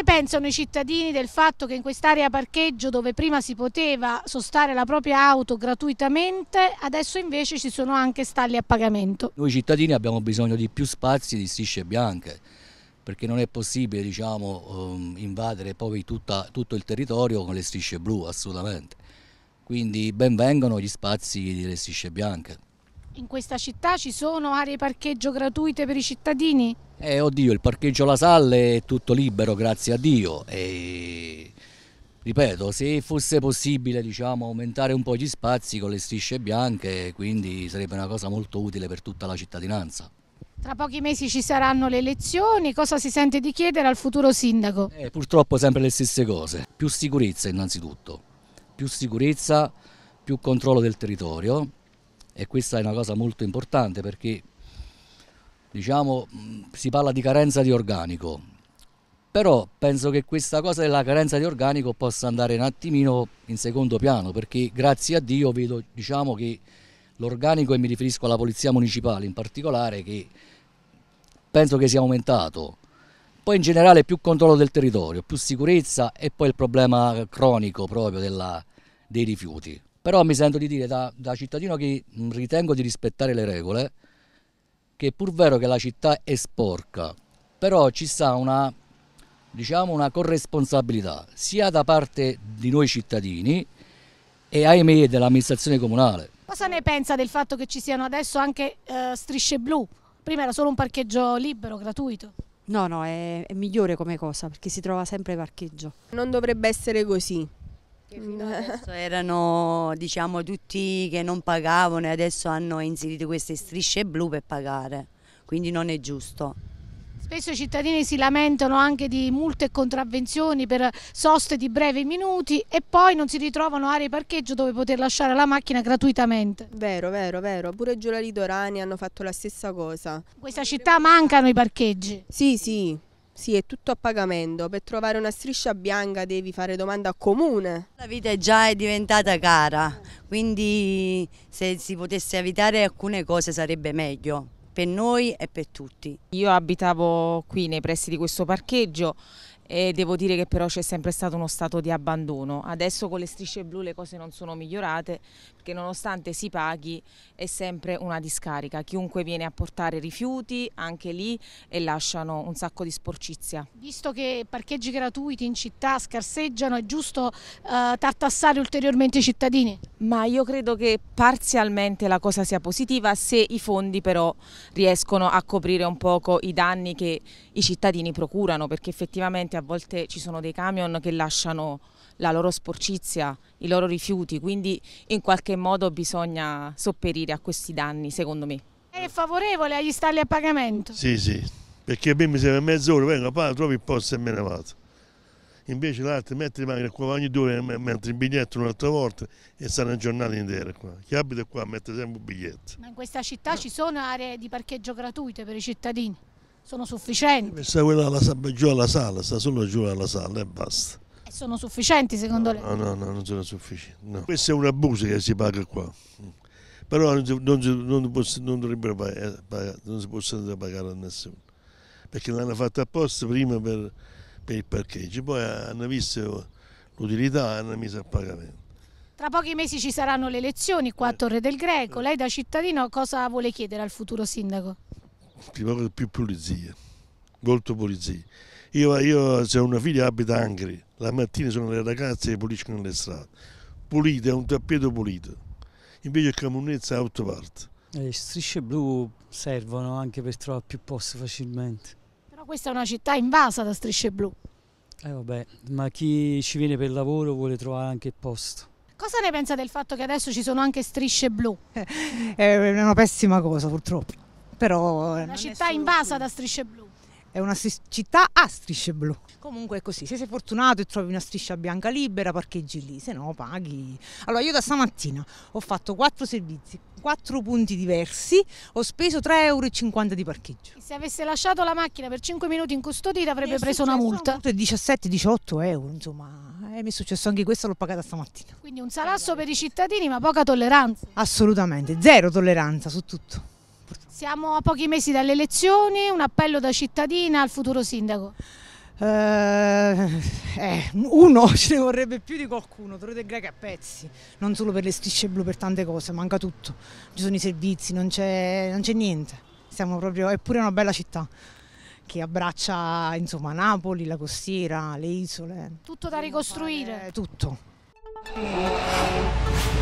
ne pensano i cittadini del fatto che in quest'area parcheggio dove prima si poteva sostare la propria auto gratuitamente, adesso invece ci sono anche stalli a pagamento? Noi cittadini abbiamo bisogno di più spazi di strisce bianche perché non è possibile diciamo, ehm, invadere poi tutta, tutto il territorio con le strisce blu, assolutamente. Quindi ben benvengano gli spazi delle strisce bianche. In questa città ci sono aree parcheggio gratuite per i cittadini? Eh, oddio, il parcheggio La Salle è tutto libero, grazie a Dio. E, ripeto, se fosse possibile diciamo, aumentare un po' gli spazi con le strisce bianche, quindi sarebbe una cosa molto utile per tutta la cittadinanza. Tra pochi mesi ci saranno le elezioni, cosa si sente di chiedere al futuro sindaco? Eh, purtroppo sempre le stesse cose, più sicurezza innanzitutto, più sicurezza, più controllo del territorio e questa è una cosa molto importante perché diciamo, mm, si parla di carenza di organico, però penso che questa cosa della carenza di organico possa andare un attimino in secondo piano, perché grazie a Dio vedo diciamo, che l'organico, e mi riferisco alla Polizia Municipale in particolare, che penso che sia aumentato. Poi in generale più controllo del territorio, più sicurezza e poi il problema cronico proprio della, dei rifiuti. Però mi sento di dire da, da cittadino che mm, ritengo di rispettare le regole, che è pur vero che la città è sporca, però ci sta una, diciamo, una corresponsabilità sia da parte di noi cittadini e ahimè dell'amministrazione comunale. Cosa ne pensa del fatto che ci siano adesso anche eh, strisce blu? Prima era solo un parcheggio libero, gratuito. No, no, è, è migliore come cosa perché si trova sempre parcheggio. Non dovrebbe essere così fino mm. adesso erano diciamo tutti che non pagavano e adesso hanno inserito queste strisce blu per pagare, quindi non è giusto. Spesso i cittadini si lamentano anche di multe e contravvenzioni per soste di brevi minuti e poi non si ritrovano aree parcheggio dove poter lasciare la macchina gratuitamente. Vero, vero, vero. Pure giù la Litorani hanno fatto la stessa cosa. In questa città mancano i parcheggi? Sì, sì. Sì, è tutto a pagamento. Per trovare una striscia bianca devi fare domanda al comune. La vita è già è diventata cara, quindi se si potesse evitare alcune cose sarebbe meglio per noi e per tutti. Io abitavo qui nei pressi di questo parcheggio e devo dire che però c'è sempre stato uno stato di abbandono. Adesso con le strisce blu le cose non sono migliorate perché nonostante si paghi è sempre una discarica, chiunque viene a portare rifiuti anche lì e lasciano un sacco di sporcizia. Visto che parcheggi gratuiti in città scarseggiano è giusto eh, tartassare ulteriormente i cittadini? Ma io credo che parzialmente la cosa sia positiva se i fondi però riescono a coprire un poco i danni che i cittadini procurano perché effettivamente a volte ci sono dei camion che lasciano la loro sporcizia, i loro rifiuti, quindi in qualche modo bisogna sopperire a questi danni, secondo me. È favorevole agli stalli a pagamento? Sì, sì, perché a me mi serve mezz'ora, vengo, pago, trovo il posto e me ne vado. Invece l'altro mette le macchine qua ogni due ore, mette il biglietto un'altra volta e stanno giornate intere qua. Chi abita qua mette sempre un biglietto. Ma in questa città ci sono aree di parcheggio gratuite per i cittadini? Sono sufficienti? Messa quella alla, giù alla sala, sta solo giù alla sala e basta. E eh, sono sufficienti secondo no, lei? No, no, no, non sono sufficienti. No. Questo è un abuso che si paga qua. Però non, non, non, non dovrebbero pagare, eh, non si possono pagare a nessuno. Perché l'hanno fatto apposta prima per, per il parcheggio, poi hanno visto l'utilità e hanno messo a pagamento. Tra pochi mesi ci saranno le elezioni qua a eh. Torre del Greco. Lei da cittadino cosa vuole chiedere al futuro sindaco? ti più pulizia, molto pulizia. Io, io se una figlia abita a Angri, la mattina sono le ragazze che puliscono le strade. Pulite, è un tappeto pulito. Invece Camunezza è autoparte. Eh, le strisce blu servono anche per trovare più posto facilmente. Però questa è una città invasa da strisce blu. Eh vabbè, ma chi ci viene per lavoro vuole trovare anche il posto. Cosa ne pensa del fatto che adesso ci sono anche strisce blu? Eh, è una pessima cosa purtroppo però... Una città invasa più. da strisce blu. È una città a strisce blu. Comunque è così, se sei fortunato e trovi una striscia bianca libera parcheggi lì, se no paghi. Allora io da stamattina ho fatto quattro servizi, quattro punti diversi, ho speso 3,50 euro di parcheggio. Se avesse lasciato la macchina per 5 minuti in custodita avrebbe preso una multa. Una multa 17-18 euro, insomma, eh, mi è successo anche questo, l'ho pagata stamattina. Quindi un salasso per i cittadini ma poca tolleranza. Assolutamente, zero tolleranza su tutto. Siamo a pochi mesi dalle elezioni, un appello da cittadina al futuro sindaco. Eh, eh uno ce ne vorrebbe più di qualcuno, Torre Greca a pezzi, non solo per le strisce blu, per tante cose, manca tutto, ci sono i servizi, non c'è niente, siamo proprio, eppure è una bella città che abbraccia insomma, Napoli, la costiera, le isole. Tutto da ricostruire. Eh, tutto.